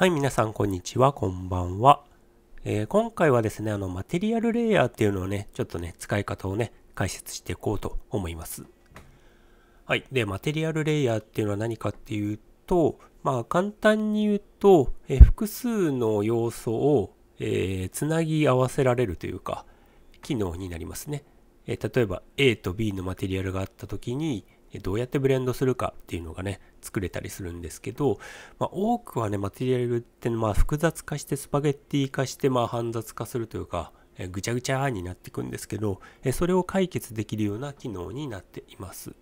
はい、皆さん、こんにちは、こんばんは。えー、今回はですね、あの、マテリアルレイヤーっていうのをね、ちょっとね、使い方をね、解説していこうと思います。はい。で、マテリアルレイヤーっていうのは何かっていうと、まあ、簡単に言うと、えー、複数の要素を、えー、つなぎ合わせられるというか、機能になりますね。え例えば、A と B のマテリアルがあった時に、どうやってブレンドするかっていうのがね、作れたりするんですけど、まあ、多くはね、マテリアルってまあ複雑化してスパゲッティ化してまあ煩雑化するというか、えぐちゃぐちゃになっていくんですけど、えそれを解決できるような機能になっています。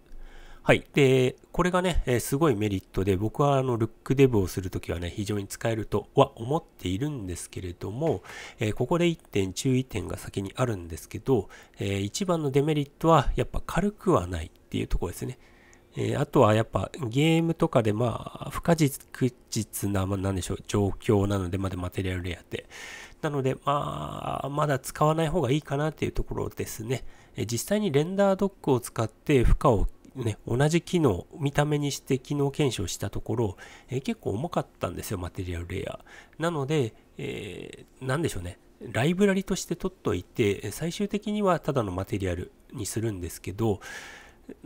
はい。で、これがね、えー、すごいメリットで、僕はあの、ルックデブをするときはね、非常に使えるとは思っているんですけれども、えー、ここで1点注意点が先にあるんですけど、えー、一番のデメリットは、やっぱ軽くはないっていうところですね。えあとはやっぱゲームとかでまあ不可実な、まあ、何でしょう状況なのでまだマテリアルレアってなのでまあまだ使わない方がいいかなっていうところですね、え実際にレンダードックを使って負荷をね、同じ機能、見た目にして機能検証したところ、えー、結構重かったんですよ、マテリアルレイヤー。なので、えー、なんでしょうね、ライブラリとして取っといて、最終的にはただのマテリアルにするんですけど、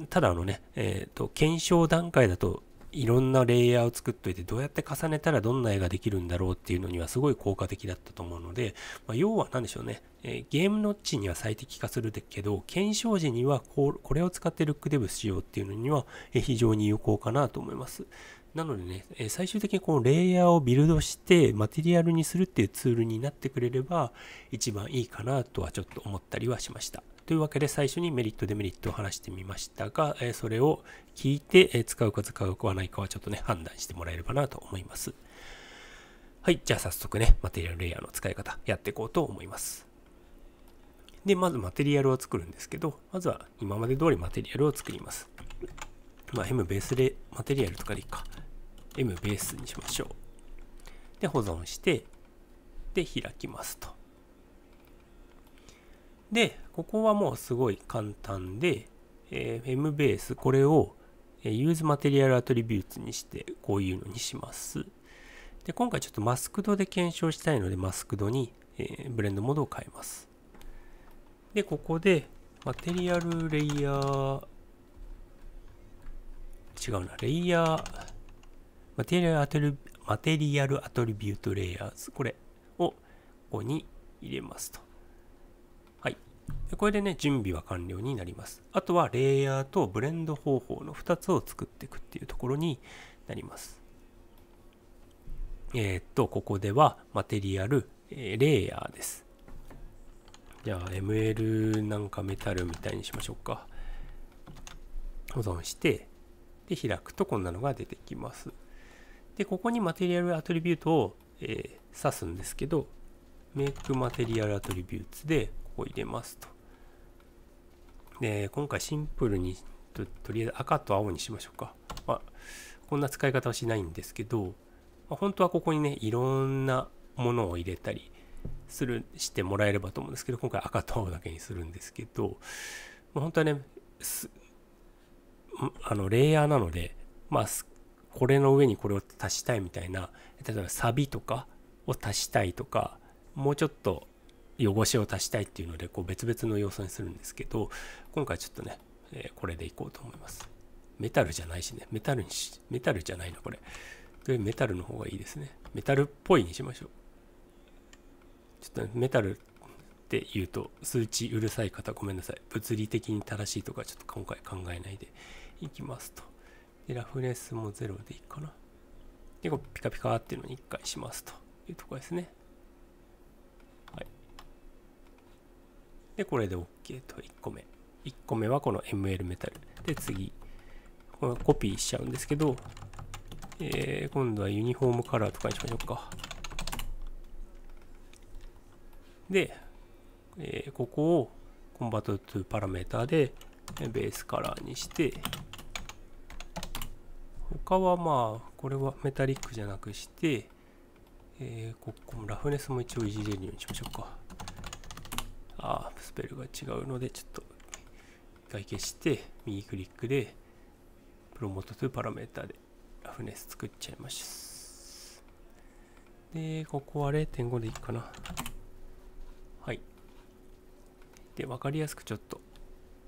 ただあのね、えっ、ー、と、検証段階だといろんなレイヤーを作っといてどうやって重ねたらどんな絵ができるんだろうっていうのにはすごい効果的だったと思うので、まあ、要は何でしょうね、えー、ゲームの地には最適化するけど検証時にはここれを使ってルックデブしようっていうのには非常に有効かなと思います。なのでね、え最終的にこのレイヤーをビルドしてマテリアルにするっていうツールになってくれれば一番いいかなとはちょっと思ったりはしました。というわけで最初にメリットデメリットを話してみましたが、えそれを聞いて、え使うか使うかないかはちょっとね判断してもらえればなと思いますはいじゃあ早速ねマテリアルレイヤーの使い方やっていこうと思いますでまずマテリアルを作るんですけどまずは今まで通りマテリアルを作りますまあ M ベースでマテリアルとかでいいか M ベースにしましょうで保存してで開きますとで、ここはもうすごい簡単で、えー、mbase これを use material attributes にしてこういうのにします。で、今回ちょっとマスクドで検証したいのでマスクドに、えー、ブレンドモードを変えます。で、ここでマテリアルレイヤー違うな、レイヤー、マテリアルアトリマテリアルアトリビュートレイヤーズ、これをここに入れますと。でこれでね、準備は完了になります。あとはレイヤーとブレンド方法の2つを作っていくっていうところになります。えー、っと、ここではマテリアル、えー、レイヤーです。じゃあ ML なんかメタルみたいにしましょうか。保存して、で、開くとこんなのが出てきます。で、ここにマテリアルアトリビュートを、えー、指すんですけど、make material attributes で、を入れますと。で、今回シンプルにと、とりあえず赤と青にしましょうか。まあ、こんな使い方はしないんですけど、まあ、本当はここにね、いろんなものを入れたりする、してもらえればと思うんですけど、今回赤と青だけにするんですけど、まあ、本当はね、あの、レイヤーなので、まあ、これの上にこれを足したいみたいな、例えばサビとかを足したいとか、もうちょっと汚しを足したいっていうのでこう別々の要素にするんですけど今回ちょっとね、えー、これでいこうと思いますメタルじゃないしねメタルにしメタルじゃないのこれでメタルの方がいいですねメタルっぽいにしましょうちょっと、ね、メタルって言うと数値うるさい方ごめんなさい物理的に正しいとかちょっと今回考えないでいきますとでラフレスも0でいいかな結構ピカピカっていうのに1回しますというところですねで、これで OK と1個目。1個目はこの ML メタル。で、次。これコピーしちゃうんですけど、えー、今度はユニフォームカラーとかにしましょうか。で、えー、ここをコンバート2パラメーターでベースカラーにして、他はまあ、これはメタリックじゃなくして、えー、ここもラフネスも一応いじれるようにしましょうか。あスペルが違うので、ちょっと一回消して、右クリックで、プロモートというパラメータでラフネス作っちゃいます。で、ここは0.5でいいかな。はい。で、わかりやすくちょっと、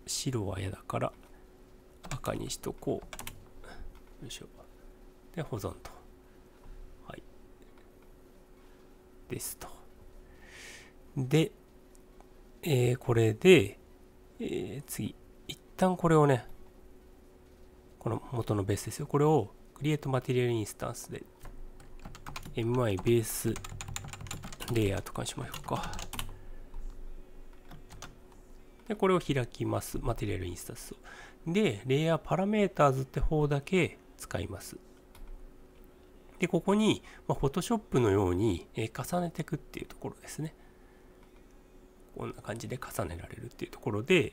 白は嫌だから、赤にしとこう。よいしょ。で、保存と。はい。ですと。で、えー、これで、えー、次、一旦これをね、この元のベースですよ。これを Create Material Instance で my ベースレイヤーとかにしましょうか。で、これを開きます。マテリアルインスタンスを。で、レイヤーパラメーターズって方だけ使います。で、ここに、まあ、Photoshop のように、えー、重ねていくっていうところですね。こんな感じで重ねられるっていうところで、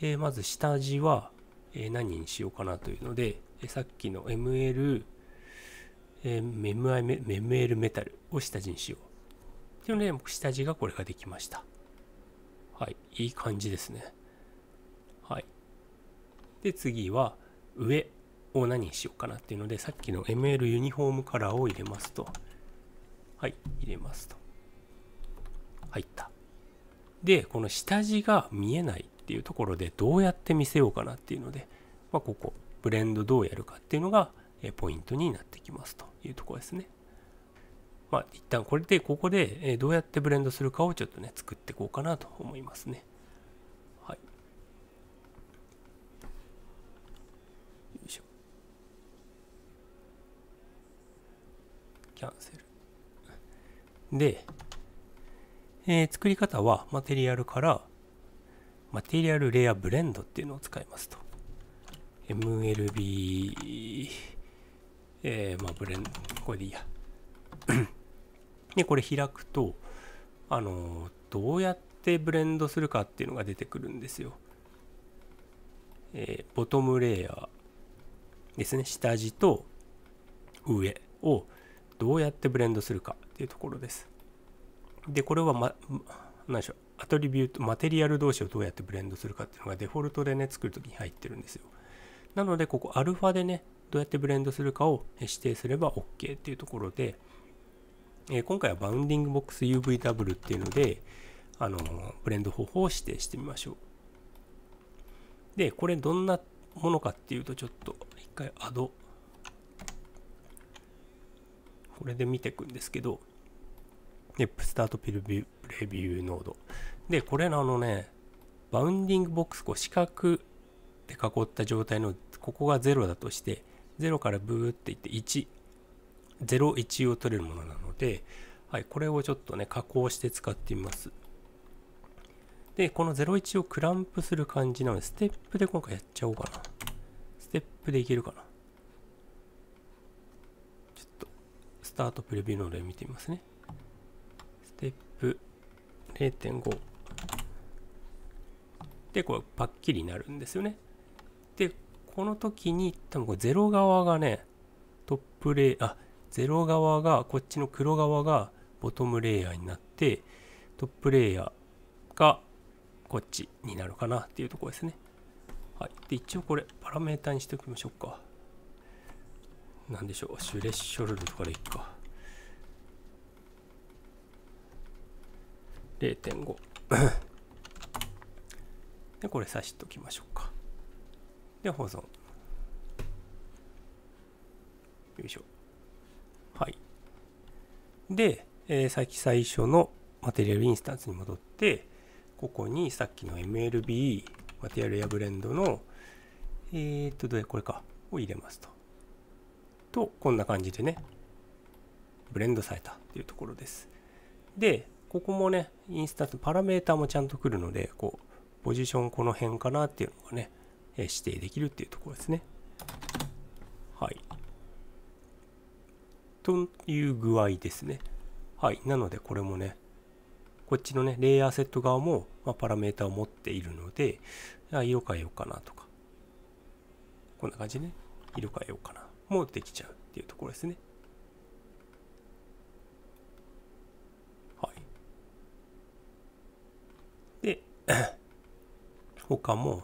えー、まず下地は、え何にしようかなというので、えさっきの ML、えー、ML メタルを下地にしよう。っていうので、下地がこれができました。はい、いい感じですね。はい。で、次は上を何にしようかなっていうので、さっきの ML ユニフォームカラーを入れますと。はい、入れますと。入った。でこの下地が見えないっていうところでどうやって見せようかなっていうので、まあ、ここブレンドどうやるかっていうのがポイントになってきますというところですね。まあ一旦これでここでどうやってブレンドするかをちょっとね作っていこうかなと思いますね。はい。よいしょ。キャンセル。で、えー、作り方はマテリアルからマテリアルレアブレンドっていうのを使いますと MLB えー、まあブレンドこれでいいや でこれ開くとあのどうやってブレンドするかっていうのが出てくるんですよえー、ボトムレイヤーですね下地と上をどうやってブレンドするかっていうところですで、これは、ま、何でしょう、アトリビュート、マテリアル同士をどうやってブレンドするかっていうのがデフォルトでね、作るときに入ってるんですよ。なので、ここ、アルファでね、どうやってブレンドするかを指定すれば OK っていうところで、えー、今回はバウンディングボックス UVW っていうので、あのー、ブレンド方法を指定してみましょう。で、これどんなものかっていうと、ちょっと一回アド、これで見ていくんですけど、で、スタートピルビューレビューノード。で、これらのね、バウンディングボックス、こう四角で囲った状態の、ここが0だとして、0からブーっていって1、0、1を取れるものなので、はい、これをちょっとね、加工して使ってみます。で、この01をクランプする感じなので、ステップで今回やっちゃおうかな。ステップでいけるかな。ちょっと、スタートプレビューの例見てみますね。0.5でこれパッキリになるんですよねでこの時に多分これゼロ側がねトップレイあ0側がこっちの黒側がボトムレイヤーになってトップレイヤーがこっちになるかなっていうところですねはいで一応これパラメータにしておきましょうか何でしょうシュレッショルドとかでいっか0.5 でこれ刺しときましょうかで保存よいしょはいで、えー、さっき最初のマテリアルインスタンスに戻ってここにさっきの MLB マテリアルやブレンドのえー、っとどれこれかを入れますととこんな感じでねブレンドされたというところですでここもね、インスタントパラメータもちゃんと来るので、こう、ポジションこの辺かなっていうのがね、指定できるっていうところですね。はい。という具合ですね。はい。なので、これもね、こっちのね、レイヤーセット側も、まあ、パラメータを持っているので、色変えようかなとか、こんな感じね、色変えようかな、もうできちゃうっていうところですね。他も、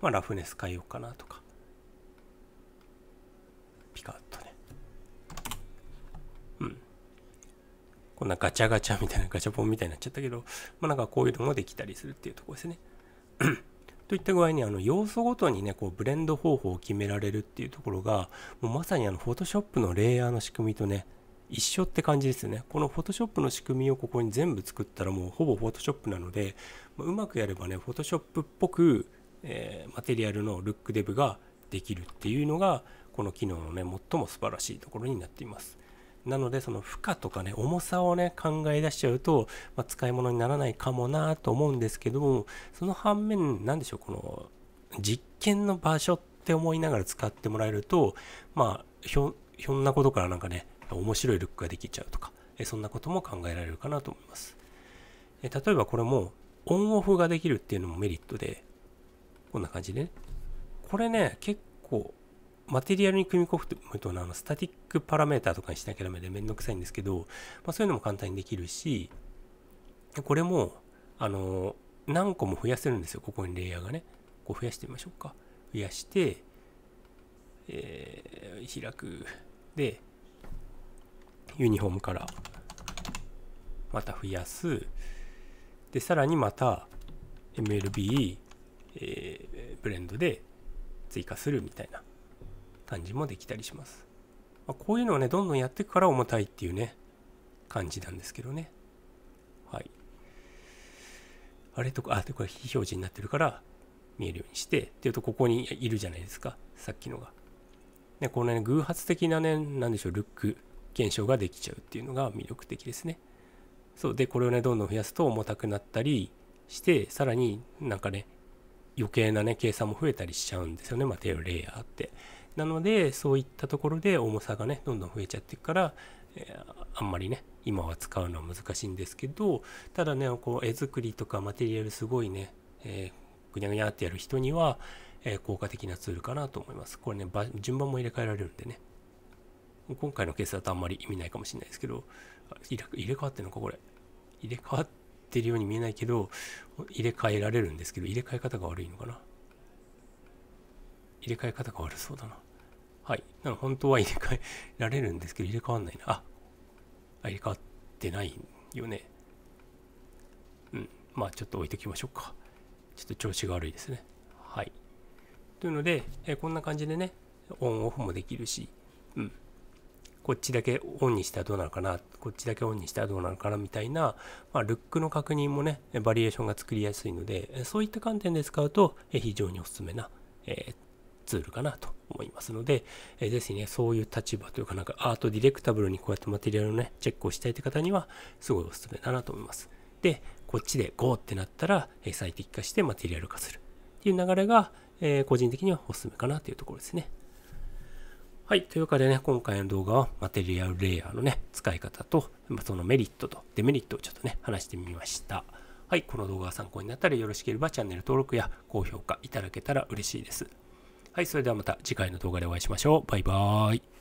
まあ、ラフネス変えようかなとかピカッとねうんこんなガチャガチャみたいなガチャポンみたいになっちゃったけどまあなんかこういうのもできたりするっていうとこですね といった具合にあの要素ごとにねこうブレンド方法を決められるっていうところがもうまさにあの Photoshop のレイヤーの仕組みとね一緒って感じですよね。この Photoshop の仕組みをここに全部作ったらもうほぼ Photoshop なので、まうまくやればね、Photoshop っぽく、えー、マテリアルのルックデブができるっていうのが、この機能のね、最も素晴らしいところになっています。なので、その負荷とかね、重さをね、考え出しちゃうと、まあ、使い物にならないかもなと思うんですけども、その反面、なんでしょう、この実験の場所って思いながら使ってもらえると、まあ、ひょんなことからなんかね、面白いルックができちゃうとか、えそんなことも考えられるかなと思います。え例えばこれもオンオフができるっていうのもメリットで、こんな感じでね。これね、結構マテリアルに組み込むとあのスタティックパラメータとかにしなきゃダメでめんどくさいんですけど、まあ、そういうのも簡単にできるし、これも、あの、何個も増やせるんですよ。ここにレイヤーがね。こう増やしてみましょうか。増やして、えー、開く。で、ユニフォームからまた増やすでさらにまた MLB、えー、ブレンドで追加するみたいな感じもできたりします、まあ、こういうのをねどんどんやっていくから重たいっていうね感じなんですけどねはいあれとかあでこれ非表示になってるから見えるようにしてっていうとここにいるじゃないですかさっきのがねこのね偶発的なね何でしょうルック検証ができちゃうっていうのが魅力的ですね。そうでこれをねどんどん増やすと重たくなったりしてさらになんかね余計なね計算も増えたりしちゃうんですよねマテールレイヤーって。なのでそういったところで重さがねどんどん増えちゃっていくから、えー、あんまりね今は使うのは難しいんですけどただねこう絵作りとかマテリアルすごいね、えー、ぐにゃぐにゃってやる人には、えー、効果的なツールかなと思います。これね順番も入れ替えられるんでね。今回のケースだとあんまり意味ないかもしれないですけど、入れ入れ替わってるのか、これ。入れ替わってるように見えないけど、入れ替えられるんですけど、入れ替え方が悪いのかな。入れ替え方が悪そうだな。はい。なの本当は入れ替えられるんですけど、入れ替わんないな。あ、入れ替わってないよね。うん。まあ、ちょっと置いときましょうか。ちょっと調子が悪いですね。はい。というので、えこんな感じでね、オンオフもできるし、うん。こっちだけオンにしたらどうなのかなこっちだけオンにしたらどうなのかなみたいな、まあ、ルックの確認もねバリエーションが作りやすいのでそういった観点で使うと非常におすすめな、えツールかなと思いますので、えー、ぜひね、そういう立場というかなんかアートディレクタブルにこうやってマテリアルをね、チェックをしたいという方にはすごいおすすめだなと思います。で、こっちで GO ってなったら、え最適化してマテリアル化するっていう流れが、え個人的にはおすすめかなというところですね。はい。というわけでね、今回の動画はマテリアルレイヤーのね、使い方と、まそのメリットとデメリットをちょっとね、話してみました。はい。この動画が参考になったらよろしければチャンネル登録や高評価いただけたら嬉しいです。はい。それではまた次回の動画でお会いしましょう。バイバーイ。